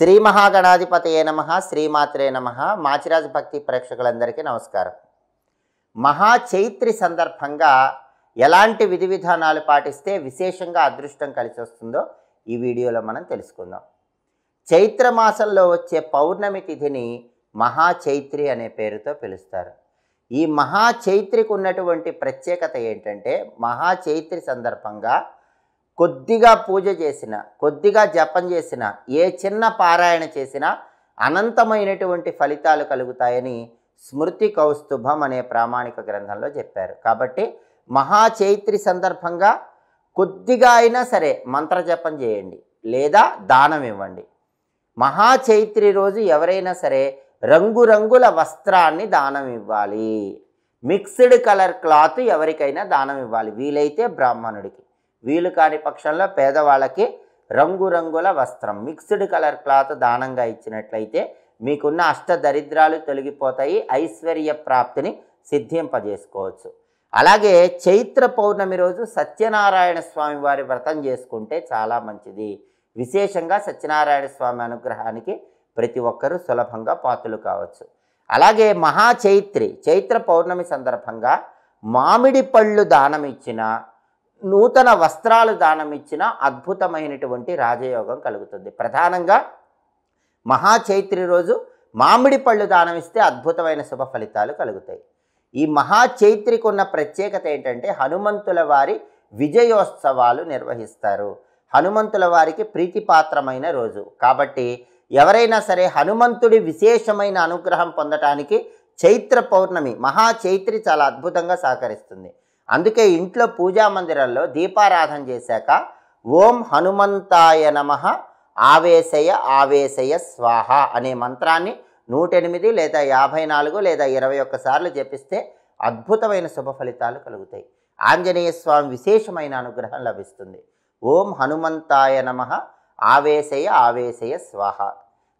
శ్రీ మహాగణాధిపతయే నమ శ్రీమాత్రే నమ మాచిరాజ భక్తి ప్రేక్షకులందరికీ నమస్కారం మహా చైత్రి సందర్భంగా ఎలాంటి విధి విధానాలు పాటిస్తే విశేషంగా అదృష్టం కలిసి వస్తుందో ఈ వీడియోలో మనం తెలుసుకుందాం చైత్రమాసంలో వచ్చే పౌర్ణమి తిథిని మహా చైత్రి అనే పేరుతో పిలుస్తారు ఈ మహా చైత్రికి ఉన్నటువంటి ప్రత్యేకత ఏంటంటే మహా చైత్రి సందర్భంగా కొద్దిగా పూజ చేసిన కొద్దిగా జపం చేసిన ఏ చిన్న పారాయణ చేసినా అనంతమైనటువంటి ఫలితాలు కలుగుతాయని స్మృతి కౌస్తుభం అనే ప్రామాణిక గ్రంథంలో చెప్పారు కాబట్టి మహాచైత్రి సందర్భంగా కొద్దిగా అయినా సరే మంత్రజపం చేయండి లేదా దానం ఇవ్వండి మహాచైత్రి రోజు ఎవరైనా సరే రంగురంగుల వస్త్రాన్ని దానం ఇవ్వాలి మిక్స్డ్ కలర్ క్లాత్ ఎవరికైనా దానం ఇవ్వాలి వీలైతే బ్రాహ్మణుడికి వీలు కాని పక్షంలో పేదవాళ్ళకి రంగురంగుల వస్త్రం మిక్స్డ్ కలర్ క్లాత్ దానంగా ఇచ్చినట్లయితే మీకున్న అష్ట దరిద్రాలు తొలగిపోతాయి ఐశ్వర్య ప్రాప్తిని సిద్ధింపజేసుకోవచ్చు అలాగే చైత్ర పౌర్ణమి రోజు సత్యనారాయణ స్వామి వారి వ్రతం చేసుకుంటే చాలా మంచిది విశేషంగా సత్యనారాయణ స్వామి అనుగ్రహానికి ప్రతి ఒక్కరూ సులభంగా పాత్రలు కావచ్చు అలాగే మహా చైత్రి చైత్ర పౌర్ణమి సందర్భంగా మామిడి పళ్ళు దానం ఇచ్చినా నూతన వస్త్రాలు దానమిచ్చిన అద్భుతమైనటువంటి రాజయోగం కలుగుతుంది ప్రధానంగా మహాచైత్రి రోజు మామిడి పళ్ళు దానమిస్తే అద్భుతమైన శుభ ఫలితాలు కలుగుతాయి ఈ మహాచైత్రికి ఉన్న ప్రత్యేకత ఏంటంటే హనుమంతుల వారి విజయోత్సవాలు నిర్వహిస్తారు హనుమంతుల వారికి ప్రీతిపాత్రమైన రోజు కాబట్టి ఎవరైనా సరే హనుమంతుడి విశేషమైన అనుగ్రహం పొందటానికి చైత్ర పౌర్ణమి మహాచైత్రి చాలా అద్భుతంగా సహకరిస్తుంది అందుకే ఇంట్లో పూజా మందిరంలో దీపారాధన చేశాక ఓం హనుమంతాయ నమ ఆవేశయ ఆవేశయ స్వాహ అనే మంత్రాన్ని నూటెనిమిది లేదా యాభై నాలుగు లేదా ఇరవై ఒక్కసార్లు జపిస్తే అద్భుతమైన శుభ ఫలితాలు కలుగుతాయి ఆంజనేయ స్వామి విశేషమైన అనుగ్రహం లభిస్తుంది ఓం హనుమంతాయ నమ ఆవేశయ ఆవేశయ స్వాహ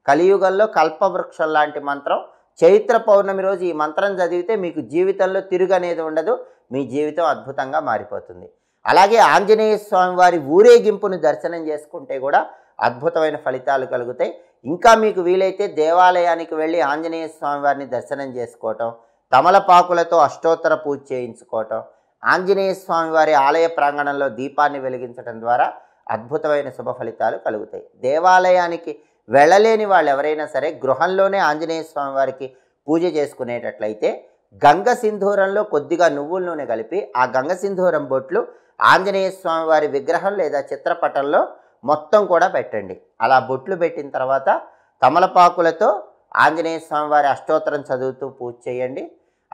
కలియుగంలో కల్పవృక్షం లాంటి మంత్రం చైత్ర పౌర్ణమి రోజు ఈ మంత్రం చదివితే మీకు జీవితంలో తిరుగు అనేది ఉండదు మీ జీవితం అద్భుతంగా మారిపోతుంది అలాగే ఆంజనేయ స్వామి వారి ఊరేగింపును దర్శనం చేసుకుంటే కూడా అద్భుతమైన ఫలితాలు కలుగుతాయి ఇంకా మీకు వీలైతే దేవాలయానికి వెళ్ళి ఆంజనేయ స్వామి వారిని దర్శనం చేసుకోవటం తమలపాకులతో అష్టోత్తర పూజ చేయించుకోవటం ఆంజనేయ స్వామి వారి ఆలయ ప్రాంగణంలో దీపాన్ని వెలిగించడం ద్వారా అద్భుతమైన శుభ ఫలితాలు కలుగుతాయి దేవాలయానికి వెళ్ళలేని వాళ్ళు ఎవరైనా సరే గృహంలోనే ఆంజనేయ స్వామి వారికి పూజ చేసుకునేటట్లయితే గంగ సింధూరంలో కొద్దిగా నువ్వుల నూనె కలిపి ఆ గంగ సింధూరం బొట్లు ఆంజనేయ స్వామి వారి విగ్రహం లేదా చిత్రపటంలో మొత్తం కూడా పెట్టండి అలా బొట్లు పెట్టిన తర్వాత తమలపాకులతో ఆంజనేయ స్వామివారి అష్టోత్తరం చదువుతూ పూజ చేయండి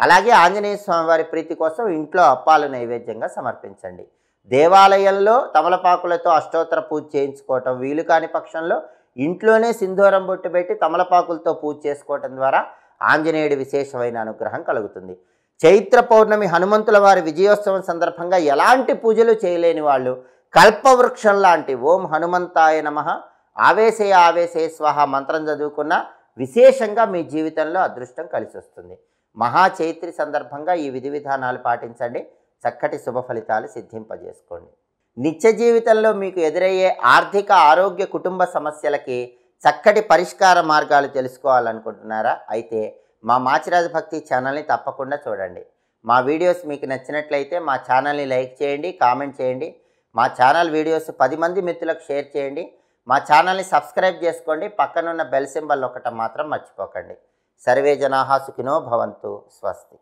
అలాగే ఆంజనేయ స్వామివారి ప్రీతి కోసం ఇంట్లో అప్పాలు నైవేద్యంగా సమర్పించండి దేవాలయంలో తమలపాకులతో అష్టోత్తర పూజ చేయించుకోవటం వీలు కాని పక్షంలో ఇంట్లోనే సింధూరం బొట్టు పెట్టి తమలపాకులతో పూజ చేసుకోవటం ద్వారా ఆంజనేయుడి విశేషమైన అనుగ్రహం కలుగుతుంది చైత్ర పౌర్ణమి హనుమంతుల వారి విజయోత్సవం సందర్భంగా ఎలాంటి పూజలు చేయలేని వాళ్ళు కల్పవృక్షం లాంటి ఓం హనుమంతాయ నమ ఆవేశే ఆవేశయ స్వాహ మంత్రం చదువుకున్న విశేషంగా మీ జీవితంలో అదృష్టం కలిసి వస్తుంది మహాచైత్రి సందర్భంగా ఈ విధి విధానాలు పాటించండి చక్కటి శుభ ఫలితాలు సిద్ధింపజేసుకోండి నిత్య జీవితంలో మీకు ఎదురయ్యే ఆర్థిక ఆరోగ్య కుటుంబ సమస్యలకి చక్కటి పరిష్కార మార్గాలు తెలుసుకోవాలనుకుంటున్నారా అయితే మా మాచిరాజు భక్తి ఛానల్ని తప్పకుండా చూడండి మా వీడియోస్ మీకు నచ్చినట్లయితే మా ఛానల్ని లైక్ చేయండి కామెంట్ చేయండి మా ఛానల్ వీడియోస్ పది మంది మిత్రులకు షేర్ చేయండి మా ఛానల్ని సబ్స్క్రైబ్ చేసుకోండి పక్కనున్న బెల్ సింబల్ ఒకటం మాత్రం మర్చిపోకండి సర్వే జనాహా సుఖినో భవంతు స్వస్తి